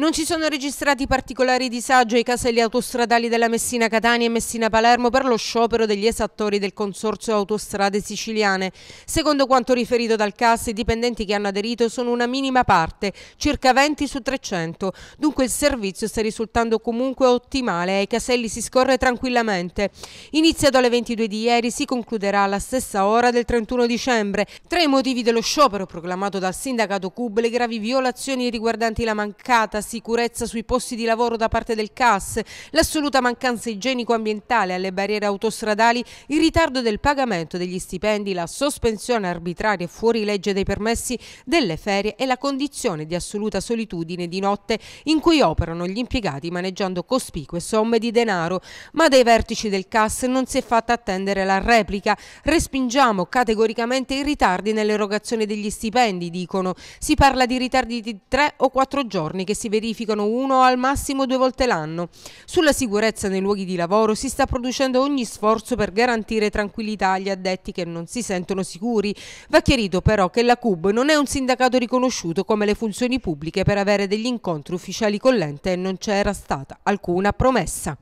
Non ci sono registrati particolari disagi ai caselli autostradali della Messina-Catania e Messina-Palermo per lo sciopero degli esattori del Consorzio Autostrade Siciliane. Secondo quanto riferito dal CAS, i dipendenti che hanno aderito sono una minima parte, circa 20 su 300. Dunque il servizio sta risultando comunque ottimale e ai caselli si scorre tranquillamente. Iniziato alle 22 di ieri, si concluderà alla stessa ora del 31 dicembre. Tra i motivi dello sciopero proclamato dal sindacato CUB, le gravi violazioni riguardanti la mancata sicurezza sui posti di lavoro da parte del CAS, l'assoluta mancanza igienico-ambientale alle barriere autostradali, il ritardo del pagamento degli stipendi, la sospensione arbitraria e fuori legge dei permessi delle ferie e la condizione di assoluta solitudine di notte in cui operano gli impiegati maneggiando cospicue somme di denaro. Ma dai vertici del CAS non si è fatta attendere la replica. Respingiamo categoricamente i ritardi nell'erogazione degli stipendi, dicono. Si parla di ritardi di tre o quattro giorni che si verificano uno o al massimo due volte l'anno. Sulla sicurezza nei luoghi di lavoro si sta producendo ogni sforzo per garantire tranquillità agli addetti che non si sentono sicuri. Va chiarito però che la CUB non è un sindacato riconosciuto come le funzioni pubbliche per avere degli incontri ufficiali con l'ente e non c'era stata alcuna promessa.